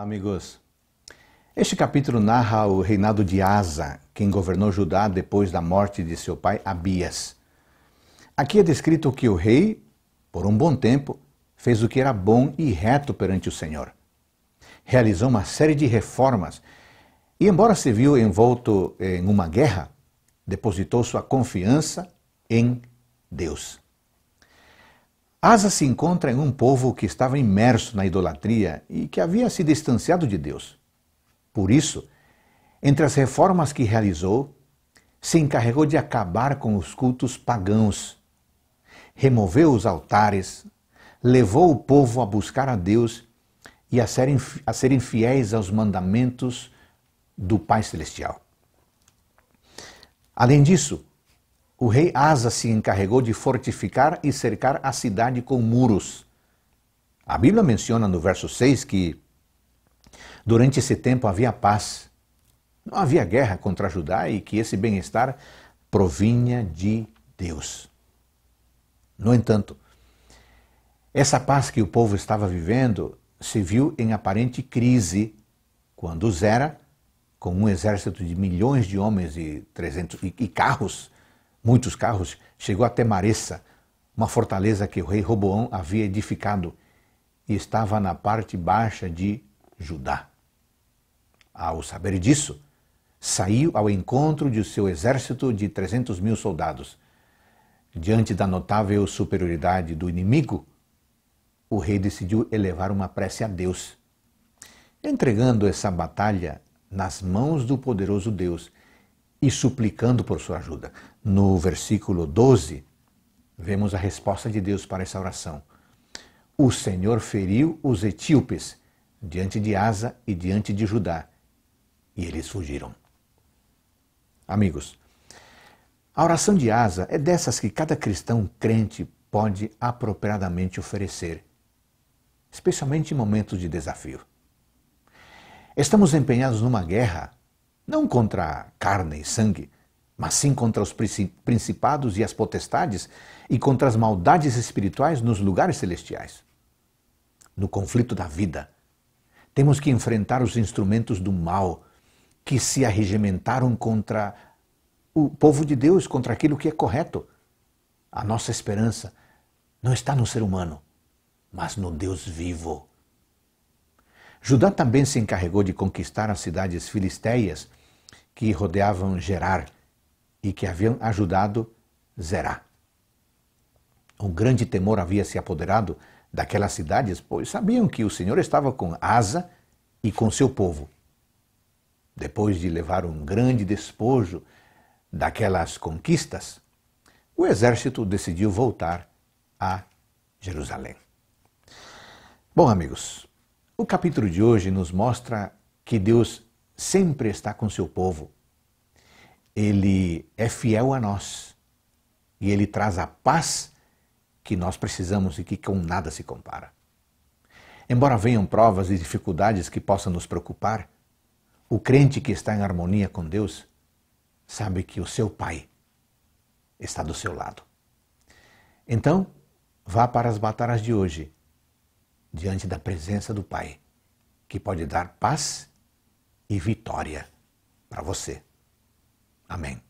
Olá, amigos. Este capítulo narra o reinado de Asa, quem governou Judá depois da morte de seu pai Abias. Aqui é descrito que o rei, por um bom tempo, fez o que era bom e reto perante o Senhor. Realizou uma série de reformas e, embora se viu envolto em uma guerra, depositou sua confiança em Deus. Asa se encontra em um povo que estava imerso na idolatria e que havia se distanciado de Deus. Por isso, entre as reformas que realizou, se encarregou de acabar com os cultos pagãos, removeu os altares, levou o povo a buscar a Deus e a serem, a serem fiéis aos mandamentos do Pai Celestial. Além disso, o rei Asa se encarregou de fortificar e cercar a cidade com muros. A Bíblia menciona no verso 6 que durante esse tempo havia paz, não havia guerra contra Judá e que esse bem-estar provinha de Deus. No entanto, essa paz que o povo estava vivendo se viu em aparente crise quando Zera, com um exército de milhões de homens e, 300, e, e carros, Muitos carros chegou até Maressa, uma fortaleza que o rei Roboão havia edificado e estava na parte baixa de Judá. Ao saber disso, saiu ao encontro de seu exército de 300 mil soldados. Diante da notável superioridade do inimigo, o rei decidiu elevar uma prece a Deus, entregando essa batalha nas mãos do poderoso Deus e suplicando por sua ajuda. No versículo 12, vemos a resposta de Deus para essa oração. O Senhor feriu os etíopes diante de Asa e diante de Judá, e eles fugiram. Amigos, a oração de Asa é dessas que cada cristão crente pode apropriadamente oferecer, especialmente em momentos de desafio. Estamos empenhados numa guerra não contra carne e sangue, mas sim contra os principados e as potestades e contra as maldades espirituais nos lugares celestiais. No conflito da vida, temos que enfrentar os instrumentos do mal que se arregimentaram contra o povo de Deus, contra aquilo que é correto. A nossa esperança não está no ser humano, mas no Deus vivo. Judá também se encarregou de conquistar as cidades filisteias que rodeavam Gerar e que haviam ajudado Zerá. Um grande temor havia se apoderado daquelas cidades, pois sabiam que o Senhor estava com Asa e com seu povo. Depois de levar um grande despojo daquelas conquistas, o exército decidiu voltar a Jerusalém. Bom, amigos, o capítulo de hoje nos mostra que Deus sempre está com seu povo. Ele é fiel a nós e ele traz a paz que nós precisamos e que com nada se compara. Embora venham provas e dificuldades que possam nos preocupar, o crente que está em harmonia com Deus sabe que o seu Pai está do seu lado. Então, vá para as batalhas de hoje, diante da presença do Pai, que pode dar paz e vitória para você. Amém.